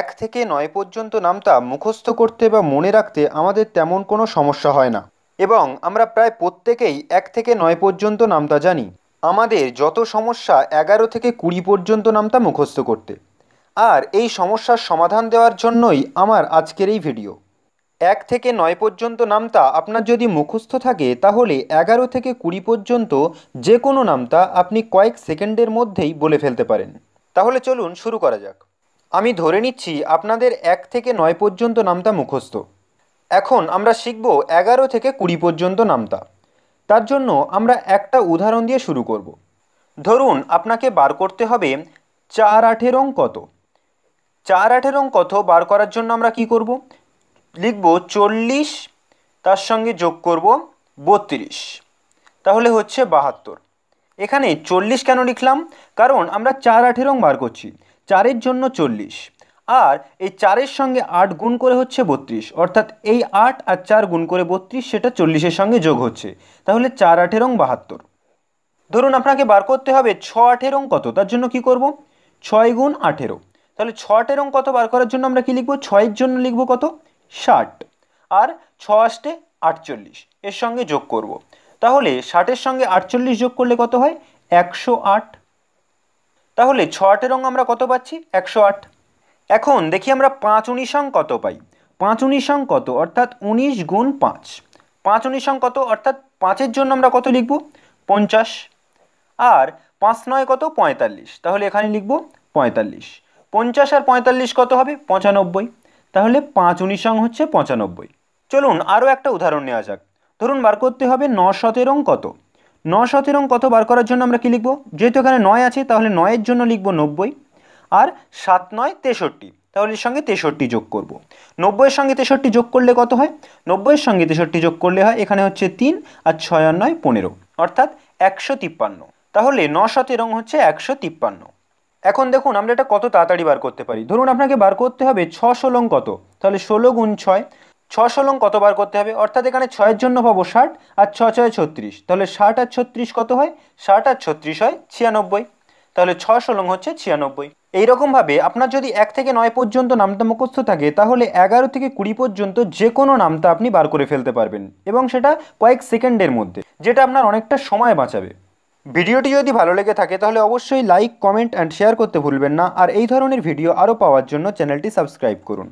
এক থেকে নয় পর্যন্ত নামতা মুখস্থ করতে বা মনে রাখতে আমাদের তেমন কোনো সমস্যা হয় না এবং আমরা প্রায় প্রত্যেকেই এক থেকে নয় পর্যন্ত নামতা জানি আমাদের যত সমস্যা এগারো থেকে কুড়ি পর্যন্ত নামতা মুখস্থ করতে আর এই সমস্যার সমাধান দেওয়ার জন্যই আমার আজকের এই ভিডিও এক থেকে নয় পর্যন্ত নামতা আপনার যদি মুখস্থ থাকে তাহলে এগারো থেকে কুড়ি পর্যন্ত যে কোনো নামতা আপনি কয়েক সেকেন্ডের মধ্যেই বলে ফেলতে পারেন তাহলে চলুন শুরু করা যাক আমি ধরে নিচ্ছি আপনাদের এক থেকে নয় পর্যন্ত নামতা মুখস্থ এখন আমরা শিখব এগারো থেকে কুড়ি পর্যন্ত নামতা তার জন্য আমরা একটা উদাহরণ দিয়ে শুরু করব ধরুন আপনাকে বার করতে হবে চার আটের অঙ্ক কত চার আটের অঙ্ক কত বার করার জন্য আমরা কি করব লিখব চল্লিশ তার সঙ্গে যোগ করব বত্রিশ তাহলে হচ্ছে বাহাত্তর এখানে চল্লিশ কেন লিখলাম কারণ আমরা চার আঠের অঙ্ক বার করছি চারের জন্য চল্লিশ আর এই চারের সঙ্গে আট গুণ করে হচ্ছে বত্রিশ অর্থাৎ এই আট আর চার গুণ করে বত্রিশ সেটা চল্লিশের সঙ্গে যোগ হচ্ছে তাহলে চার আটের রং বাহাত্তর ধরুন আপনাকে বার করতে হবে ছ আটের রং কত তার জন্য কি করব ছয় গুণ আঠেরো তাহলে ছ আটের রং কত বার করার জন্য আমরা কি লিখব ছয়ের জন্য লিখব কত ষাট আর ছ আষ্টে আটচল্লিশ এর সঙ্গে যোগ করব। তাহলে ষাটের সঙ্গে আটচল্লিশ যোগ করলে কত হয় একশো আট তাহলে ছ আটের অঙ্গ আমরা কত পাচ্ছি একশো আট এখন দেখি আমরা পাঁচ উনিশং কত পাই পাঁচ উনিশং কত অর্থাৎ উনিশ গুণ পাঁচ পাঁচ উনিশং কত অর্থাৎ পাঁচের জন্য আমরা কত লিখব পঞ্চাশ আর পাঁচ নয় কত পঁয়তাল্লিশ তাহলে এখানে লিখব পঁয়তাল্লিশ পঞ্চাশ আর পঁয়তাল্লিশ কত হবে পঁচানব্বই তাহলে পাঁচ উনিশং হচ্ছে পঁচানব্বই চলুন আরও একটা উদাহরণ নেওয়া যাক ধরুন বার করতে হবে ন শতেরং কত ন সাতের অঙ্ক কত বার করার জন্য আমরা কী লিখবো যেহেতু এখানে নয় আছে তাহলে নয়ের জন্য লিখবো নব্বই আর সাত নয় তেষট্টি তাহলে এর সঙ্গে তেষট্টি যোগ করব নব্বইয়ের সঙ্গে তেষট্টি যোগ করলে কত হয় নব্বইয়ের সঙ্গে তেষট্টি যোগ করলে হয় এখানে হচ্ছে তিন আর ছয় আর নয় পনেরো অর্থাৎ একশো তিপ্পান্ন তাহলে ন শতের হচ্ছে একশো তিপ্পান্ন এখন দেখুন আমরা এটা কত তাড়াতাড়ি বার করতে পারি ধরুন আপনাকে বার করতে হবে ছ ষোলং কত তাহলে ষোলো গুণ ছয় ছশলং কতবার করতে হবে অর্থাৎ এখানে ছয়ের জন্য পাবো ষাট আর ছ ছয় ছত্রিশ তাহলে ষাট আর ছত্রিশ কত হয় ষাট আর ছত্রিশ হয় ছিয়ানব্বই তাহলে ছশো হচ্ছে ছিয়ানব্বই এইরকমভাবে আপনার যদি এক থেকে নয় পর্যন্ত নামটা মুখস্থ থাকে তাহলে এগারো থেকে কুড়ি পর্যন্ত যে কোনো নামটা আপনি বার করে ফেলতে পারবেন এবং সেটা কয়েক সেকেন্ডের মধ্যে যেটা আপনার অনেকটা সময় বাঁচাবে ভিডিওটি যদি ভালো লেগে থাকে তাহলে অবশ্যই লাইক কমেন্ট অ্যান্ড শেয়ার করতে ভুলবেন না আর এই ধরনের ভিডিও আরও পাওয়ার জন্য চ্যানেলটি সাবস্ক্রাইব করুন